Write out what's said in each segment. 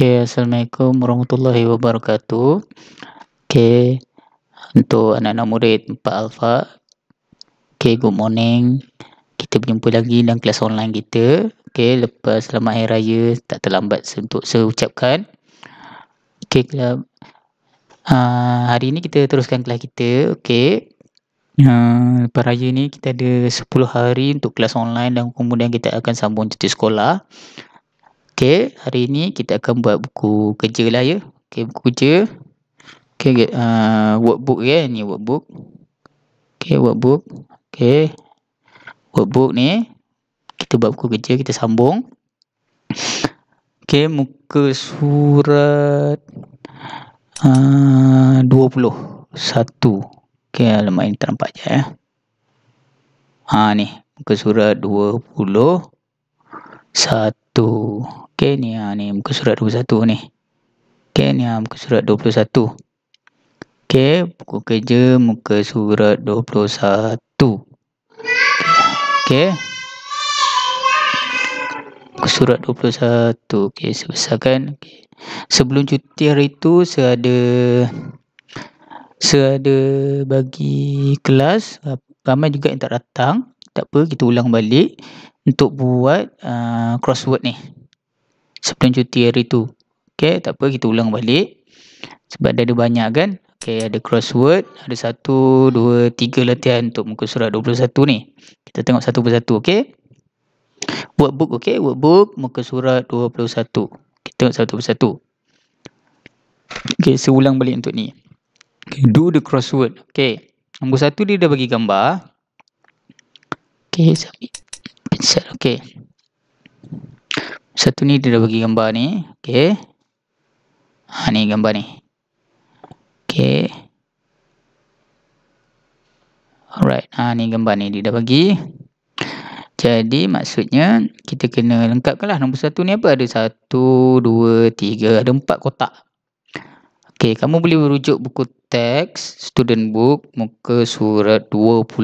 Okay, Assalamualaikum warahmatullahi wabarakatuh. Okay, untuk anak-anak murid 4 Alpha. Okay, good morning. Kita berjumpa lagi dalam kelas online kita. Okay, lepas selamat hari raya, tak terlambat untuk saya ucapkan. Okay, Uh, ah, hari ini kita teruskan kelas kita. Okay. Uh, lepas raya ni kita ada 10 hari untuk kelas online dan kemudian kita akan sambung cuti sekolah. Okey, hari ini kita akan buat buku kerja lah ya. Okey, buku kerja. Okey, uh, workbook ya. Ni workbook. Okey, workbook. Okey. Workbook ni. Kita buat buku kerja, kita sambung. Okey, muka surat ah, uh, 21. Okey, alamak ah, ini terlampak je ya. Ha, ni. Muka surat 21. 21. Okey ni ha ni muka surat 21 ni. Okey ni ha muka surat 21. Okey buku kerja muka surat 21. Okey. Muka surat 21. Okey sebesarkan. Okay. Sebelum cuti hari tu saya ada saya ada bagi kelas ramai juga yang tak datang. Tak apa kita ulang balik untuk buat uh, crossword ni sebelum cuti hari tu okey tak apa kita ulang balik sebab dia ada banyak kan okey ada crossword ada 1 2 3 latihan untuk muka surat 21 ni kita tengok satu persatu okey workbook okey workbook muka surat 21 kita tengok satu persatu okey saya ulang balik untuk ni okay, do the crossword okey nombor satu dia dah bagi gambar okey submit mindset. Okey. Satu ni dia dah bagi gambar ni. Okey. Ha ni gambar ni. Okey. Alright. Ha ni gambar ni dia dah bagi. Jadi maksudnya kita kena lah nombor satu ni apa? Ada satu, dua, tiga, ada empat kotak. Okey, kamu boleh merujuk buku teks, student book, muka surat 27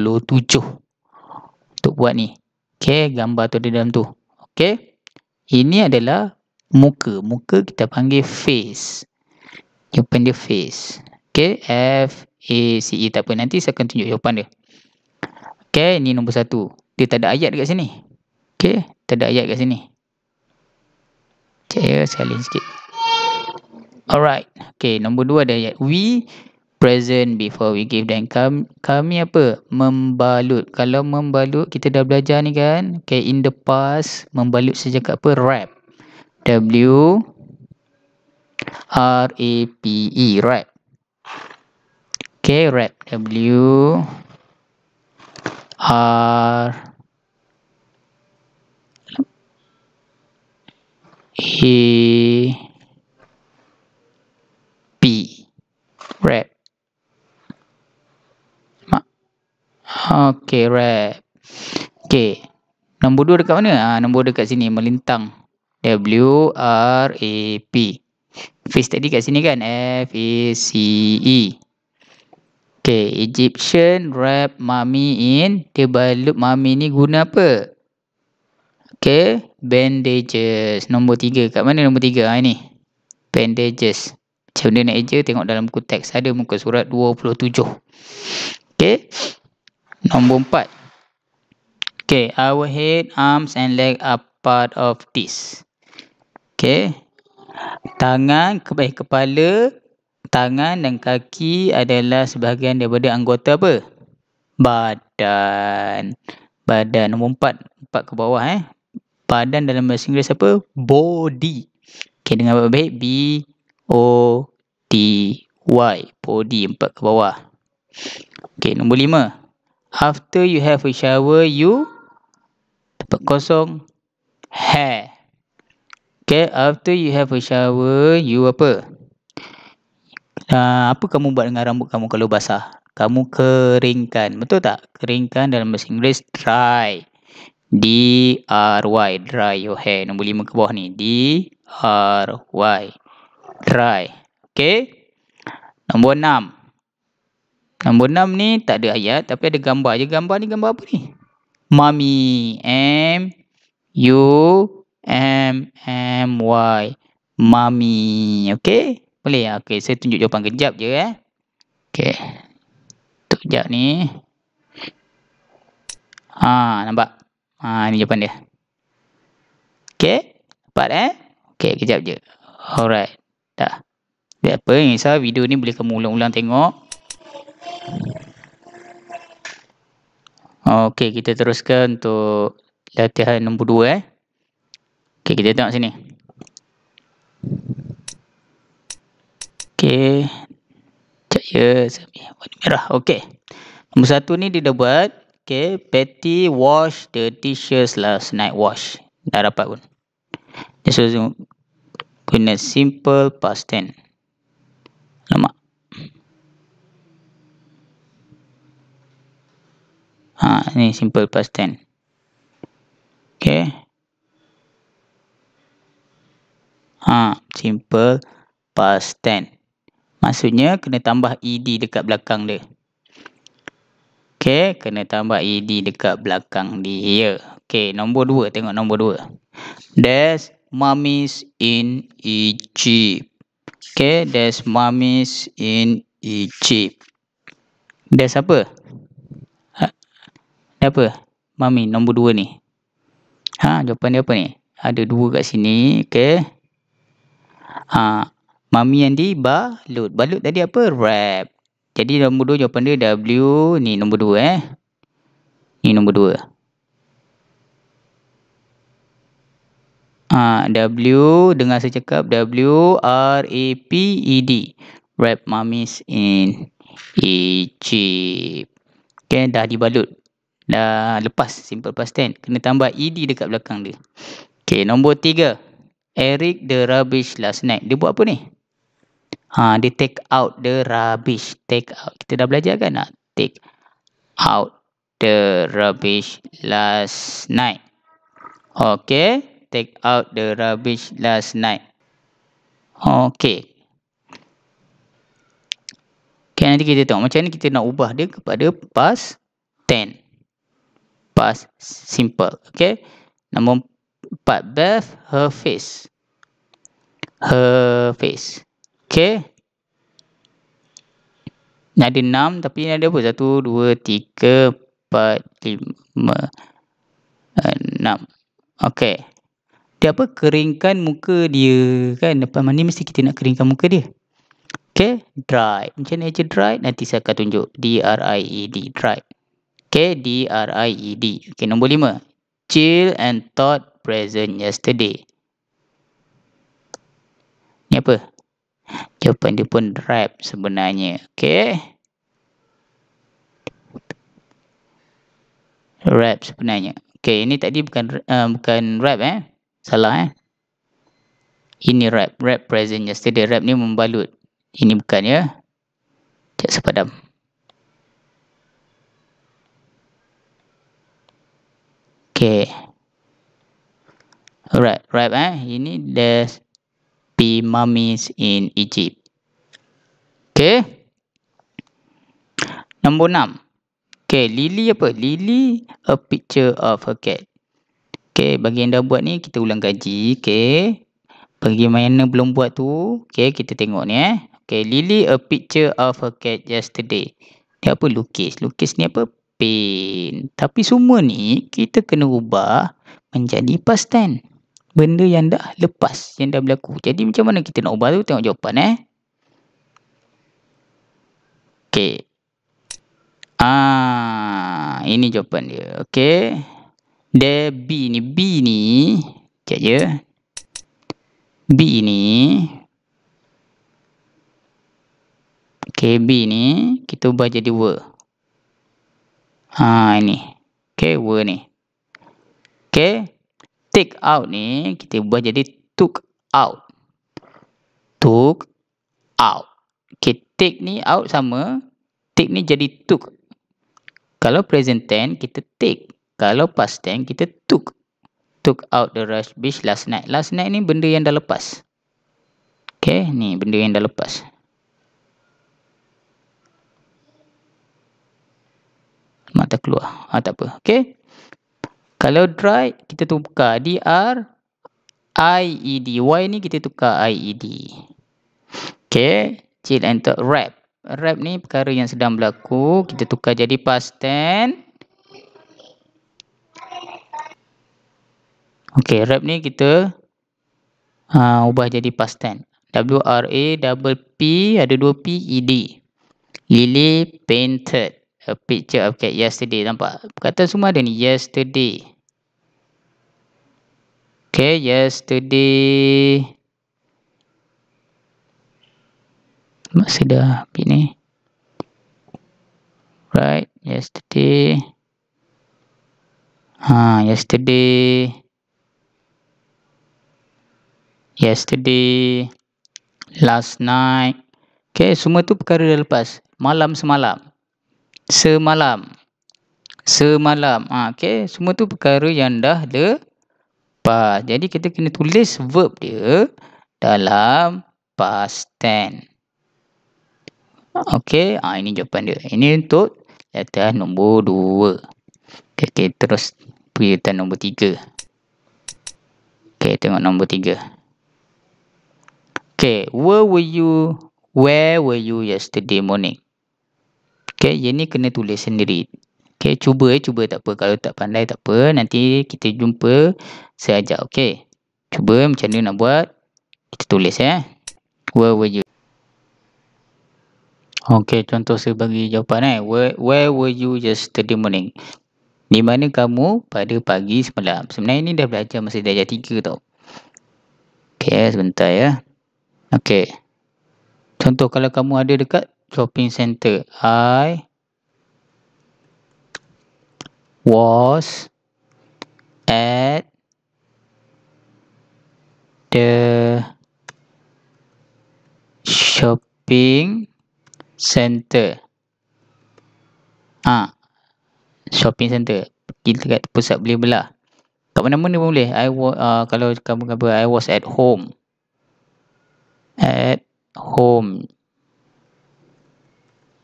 untuk buat ni. Okey, gambar tu di dalam tu. Okey. Ini adalah muka. Muka kita panggil face. Jawapan dia face. Okey, F, A, C, E. Tak apa, nanti saya akan tunjuk jawapan dia. Okey, ini nombor satu. Dia tak ada ayat dekat sini. Okey, tak ada ayat dekat sini. Cepat sekali sikit. Alright. Okey, nombor dua ada ayat. We present before we give them kami, kami apa membalut kalau membalut kita dah belajar ni kan okay in the past membalut sejak apa wrap w r a p e wrap okay wrap w r a -P -E. Okay, right. Okay. Nombor dua dekat mana? Ha, nombor dekat sini, melintang. W-R-A-P. Face tadi kat sini kan? F-A-C-E. Okay, Egyptian wrap mummy in. Dia balut mummy ni guna apa? Okay, bandages. Nombor tiga. Kat mana nombor tiga? Ha, ini. Bandages. Macam dia nak eja, tengok dalam buku teks. Ada muka surat 27. Okay. Nombor empat. Okay, our head, arms and leg are part of this. Okay. Tangan, eh, kepala, tangan dan kaki adalah sebahagian daripada anggota apa? Badan. Badan. Nombor empat. Empat ke bawah eh. Badan dalam bahasa Inggeris apa? Body. Okay, dengan apa? baik b B-O-D-Y. Body. Empat ke bawah. Okay, nombor lima. Okay. After you have a shower, you tempat kosong hair. Okay, after you have a shower, you apa? Uh, apa kamu buat dengan rambut kamu kalau basah? Kamu keringkan, betul tak? Keringkan dalam bahasa Inggeris dry. D R Y dry your hair nombor lima ke bawah ni. D R Y dry. Okay. Nombor enam. Nombor enam ni tak ada ayat tapi ada gambar je. Gambar ni gambar apa ni? Mami. M U M M Y. Mami. Okay, Boleh ya? Okey, saya tunjuk jawapan kejap je eh. Okey. Tu kejap ni. Ha, nampak. Ha, ini jawapan dia. Okay, Dapat eh? Okey, kejap je. Alright. Dah. Dia apa? Insya video ni boleh kamu ulang-ulang tengok. Okey, kita teruskan untuk latihan nombor 2 eh. Okey, kita tengok sini. Okey. Cahaya semi warna merah. Okey. Nombor 1 ni dia dah buat. Okey, Patty wash the dishes last night wash. Dah dapat pun. Dia suruh guna simple past tense. Ha, ni simple past tense. Okay. Ha, simple past tense. Maksudnya kena tambah ed dekat belakang dia. Okay. Kena tambah ed dekat belakang dia. Okay. Nombor dua. Tengok nombor dua. There's mummies in Egypt. Okay. There's mummies in Egypt. There's apa? There's apa? Siapa? Mami, nombor dua ni. Ha, jawapan dia apa ni? Ada dua kat sini. Okay. Ha, mami yang di balut. Balut tadi apa? Rap. Jadi nombor dua jawapan dia W. Ni nombor dua eh. Ni nombor dua. Ha, W. dengan saya cakap. W. R. A. P. E. D. Rap mummies in Egypt. Eh, okay, dah dibalut dah lepas simple past tense kena tambah ed dekat belakang dia okey nombor 3 eric the rubbish last night dia buat apa ni ha dia take out the rubbish take out kita dah belajar kan nak take out the rubbish last night okey take out the rubbish last night okey Okay, kan nanti kita tengok macam ni. kita nak ubah dia kepada past tense past simple. Okay. Nombor empat. Beth, her face. Her face. Okay. Ini ada enam. Tapi ini ada apa? Satu, dua, tiga, empat, lima, enam. Okay. Dia apa? Keringkan muka dia. Kan? Lepas mandi mesti kita nak keringkan muka dia. Okay. Dry. Macam mana je dry? Nanti saya akan tunjuk. D-R-I-E-D. E dry. K-D-R-I-E-D. Okay, nombor lima. Chill and thought present yesterday. Ni apa? Jawapan dia pun rap sebenarnya. Okay. Rap sebenarnya. Okay, ini tadi bukan uh, bukan rap eh. Salah eh. Ini rap. Rap present yesterday. Rap ni membalut. Ini bukan ya. Tak sepadam. Okay. Alright, right eh. Ini the P mummies in Egypt. Okay. Nombor enam. Okay, Lily apa? Lily a picture of a cat. Okay, bagi yang dah buat ni, kita ulang gaji. Okay. Bagi mana belum buat tu, okay, kita tengok ni eh. Okay, Lily a picture of a cat yesterday. Dia apa? Lukis. Lukis ni apa? kempen. Tapi semua ni kita kena ubah menjadi past tense. Benda yang dah lepas, yang dah berlaku. Jadi macam mana kita nak ubah tu? Tengok jawapan eh. Okay. Ah, ini jawapan dia. Okay. The B ni. B ni. Sekejap je. B ni. Okay, B ni. Kita ubah jadi were ha, ini. Okay, were ni. Okay. Take out ni, kita buat jadi took out. Took out. Okay, take ni out sama. Take ni jadi took. Kalau present tense, kita take. Kalau past tense, kita took. Took out the rush beach last night. Last night ni benda yang dah lepas. Okay, ni benda yang dah lepas. mata keluar. Ha, tak apa. Okay. Kalau dry, kita tukar D R I E D Y ni kita tukar I E D. Okay. Chill and talk. Rap. Rap ni perkara yang sedang berlaku. Kita tukar jadi past ten. Okay. Rap ni kita ha, ubah jadi past ten. W-R-A double P. Ada dua P. E-D. Lily painted a picture of cat yesterday nampak perkataan semua ada ni yesterday okay yesterday masih dah habis ni right yesterday ha yesterday yesterday last night okay semua tu perkara dah lepas malam semalam semalam semalam ha, okey semua tu perkara yang dah de lepas jadi kita kena tulis verb dia dalam past tense okey ha, ini jawapan dia ini untuk latihan nombor dua. okey okay, terus pergi latihan nombor tiga. okey tengok nombor tiga. okey where were you where were you yesterday morning Okey, yang ni kena tulis sendiri. Okey, cuba eh, cuba tak apa. Kalau tak pandai tak apa, nanti kita jumpa saya ajar. Okey. Cuba macam ni nak buat. Kita tulis eh. Where were you? Okey, contoh saya bagi jawapan eh. Where, where were you yesterday morning? Di mana kamu pada pagi semalam? Sebenarnya ni dah belajar masa darjah 3 tau. Okey, eh, sebentar ya. Okey. Contoh kalau kamu ada dekat shopping center. I was at the shopping center. Ah, ha, shopping center. Kita dekat pusat beli belah. Tak mana-mana pun boleh. I uh, kalau kamu kata I was at home. At home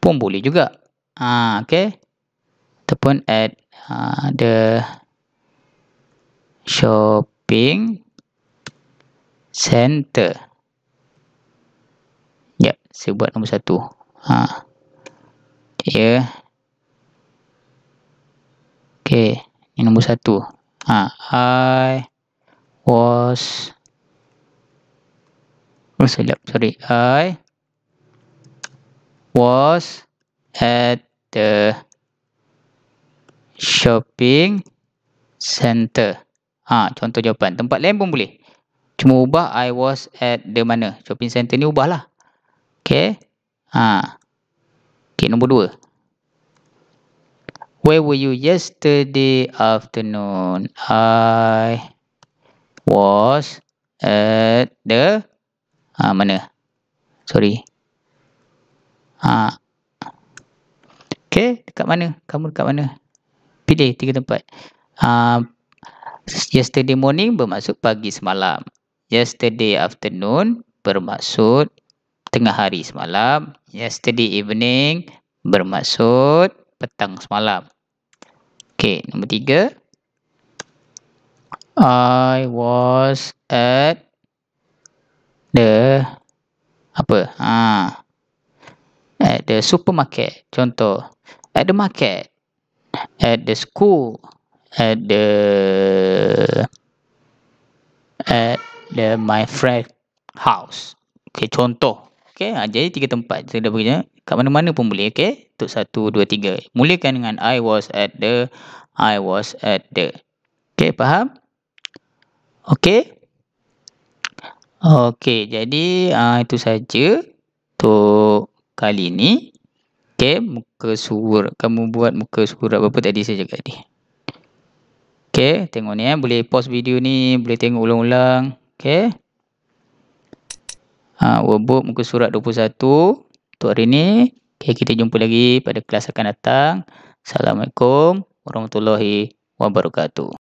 pun boleh juga. Ha, okay. Ataupun add ha, the shopping center. Ya, yep, saya buat nombor satu. Ha. Ya. Yeah. Okay, ini nombor satu. Ha, I was... Oh, silap. Sorry. I was at the shopping center. Ha, contoh jawapan. Tempat lain pun boleh. Cuma ubah I was at the mana. Shopping center ni ubahlah. Okay. Ha. Okay, nombor dua. Where were you yesterday afternoon? I was at the ha, mana? Sorry. Ha. Okey, dekat mana? Kamu dekat mana? Pilih tiga tempat. Ha. Yesterday morning bermaksud pagi semalam. Yesterday afternoon bermaksud tengah hari semalam. Yesterday evening bermaksud petang semalam. Okey, nombor tiga. I was at the apa? Ah the supermarket, contoh. At the market, at the school, at the at the my friend house. Okay, contoh. Okay, ha, jadi tiga tempat. Saya dah pergi. Kat mana-mana pun boleh. Okay, untuk satu, dua, tiga. Mulakan dengan I was at the, I was at the. Okay, faham? Okay. Okay, jadi uh, itu saja untuk kali ni okey muka surat kamu buat muka surat berapa tadi saya cakap tadi okey tengok ni eh boleh pause video ni boleh tengok ulang-ulang okey ha workbook muka surat 21 untuk hari ni okey kita jumpa lagi pada kelas akan datang assalamualaikum warahmatullahi wabarakatuh